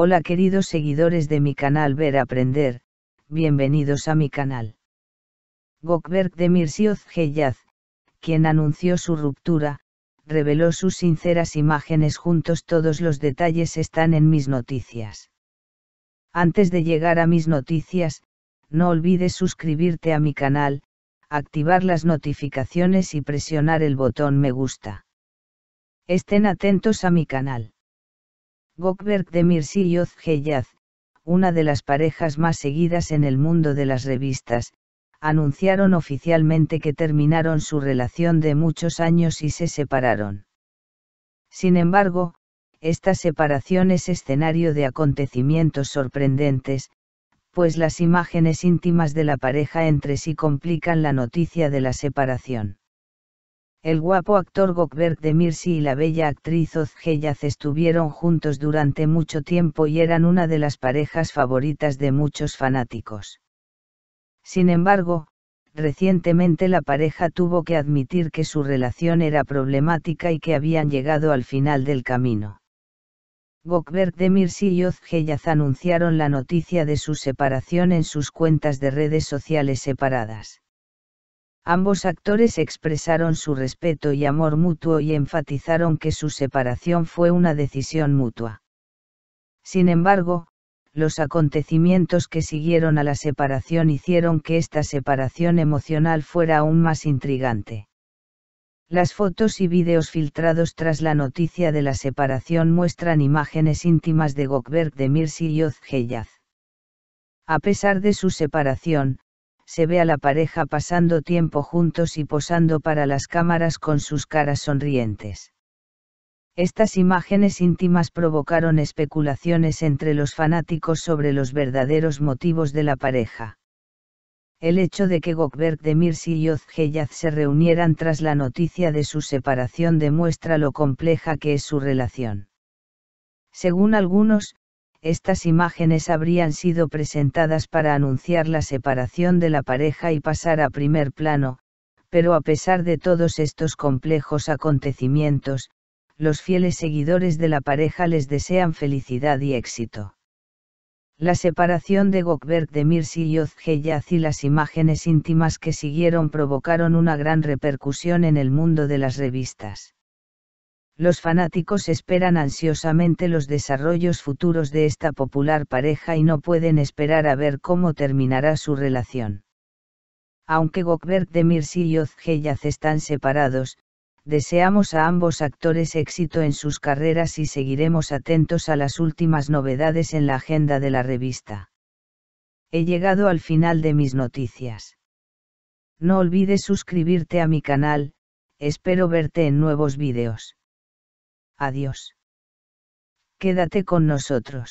Hola queridos seguidores de mi canal Ver Aprender, bienvenidos a mi canal. Gokberg de Mirsioz Geyaz, quien anunció su ruptura, reveló sus sinceras imágenes juntos todos los detalles están en mis noticias. Antes de llegar a mis noticias, no olvides suscribirte a mi canal, activar las notificaciones y presionar el botón me gusta. Estén atentos a mi canal. Gokberg Demirci y Oz una de las parejas más seguidas en el mundo de las revistas, anunciaron oficialmente que terminaron su relación de muchos años y se separaron. Sin embargo, esta separación es escenario de acontecimientos sorprendentes, pues las imágenes íntimas de la pareja entre sí complican la noticia de la separación. El guapo actor Gokberg de Mirsi y la bella actriz Oz estuvieron juntos durante mucho tiempo y eran una de las parejas favoritas de muchos fanáticos. Sin embargo, recientemente la pareja tuvo que admitir que su relación era problemática y que habían llegado al final del camino. Gokberg de Mirsi y Oz anunciaron la noticia de su separación en sus cuentas de redes sociales separadas. Ambos actores expresaron su respeto y amor mutuo y enfatizaron que su separación fue una decisión mutua. Sin embargo, los acontecimientos que siguieron a la separación hicieron que esta separación emocional fuera aún más intrigante. Las fotos y videos filtrados tras la noticia de la separación muestran imágenes íntimas de Gokberg de Mirsi y Ozgeyaz. A pesar de su separación, se ve a la pareja pasando tiempo juntos y posando para las cámaras con sus caras sonrientes. Estas imágenes íntimas provocaron especulaciones entre los fanáticos sobre los verdaderos motivos de la pareja. El hecho de que Gokberg Mirsi y Ozgeyaz se reunieran tras la noticia de su separación demuestra lo compleja que es su relación. Según algunos, estas imágenes habrían sido presentadas para anunciar la separación de la pareja y pasar a primer plano, pero a pesar de todos estos complejos acontecimientos, los fieles seguidores de la pareja les desean felicidad y éxito. La separación de Gokberg de Mirsi y Ozgeyaz y las imágenes íntimas que siguieron provocaron una gran repercusión en el mundo de las revistas los fanáticos esperan ansiosamente los desarrollos futuros de esta popular pareja y no pueden esperar a ver cómo terminará su relación. Aunque gokbert de Mirsi y Ozgeyaz están separados, deseamos a ambos actores éxito en sus carreras y seguiremos atentos a las últimas novedades en la agenda de la revista. He llegado al final de mis noticias. No olvides suscribirte a mi canal, espero verte en nuevos vídeos. Adiós. Quédate con nosotros.